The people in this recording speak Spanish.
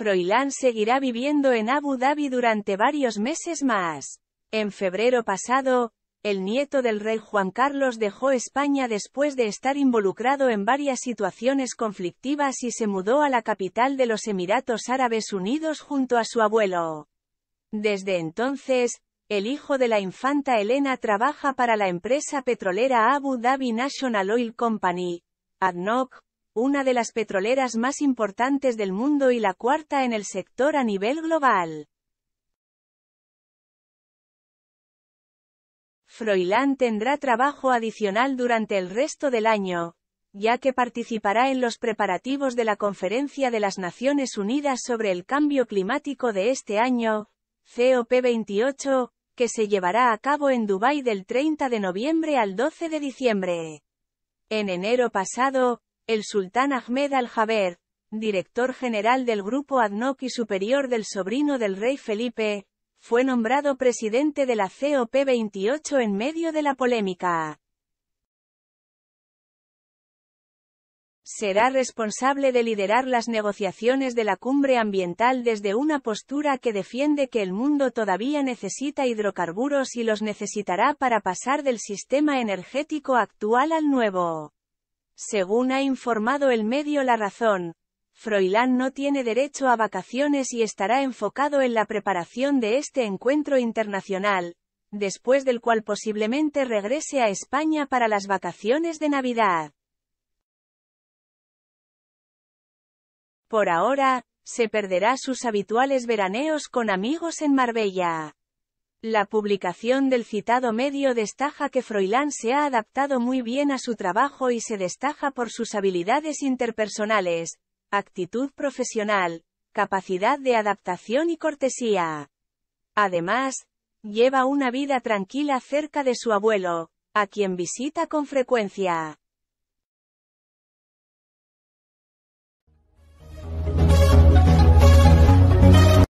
Froilán seguirá viviendo en Abu Dhabi durante varios meses más. En febrero pasado, el nieto del rey Juan Carlos dejó España después de estar involucrado en varias situaciones conflictivas y se mudó a la capital de los Emiratos Árabes Unidos junto a su abuelo. Desde entonces, el hijo de la infanta Elena trabaja para la empresa petrolera Abu Dhabi National Oil Company, ADNOC, una de las petroleras más importantes del mundo y la cuarta en el sector a nivel global. Froilán tendrá trabajo adicional durante el resto del año, ya que participará en los preparativos de la Conferencia de las Naciones Unidas sobre el Cambio Climático de este año, COP28, que se llevará a cabo en Dubái del 30 de noviembre al 12 de diciembre. En enero pasado, el sultán Ahmed al-Jaber, director general del grupo ADNOC y superior del sobrino del rey Felipe, fue nombrado presidente de la COP28 en medio de la polémica. Será responsable de liderar las negociaciones de la cumbre ambiental desde una postura que defiende que el mundo todavía necesita hidrocarburos y los necesitará para pasar del sistema energético actual al nuevo. Según ha informado el medio La Razón, Froilán no tiene derecho a vacaciones y estará enfocado en la preparación de este encuentro internacional, después del cual posiblemente regrese a España para las vacaciones de Navidad. Por ahora, se perderá sus habituales veraneos con amigos en Marbella. La publicación del citado medio destaja que Froilán se ha adaptado muy bien a su trabajo y se destaja por sus habilidades interpersonales, actitud profesional, capacidad de adaptación y cortesía. Además, lleva una vida tranquila cerca de su abuelo, a quien visita con frecuencia.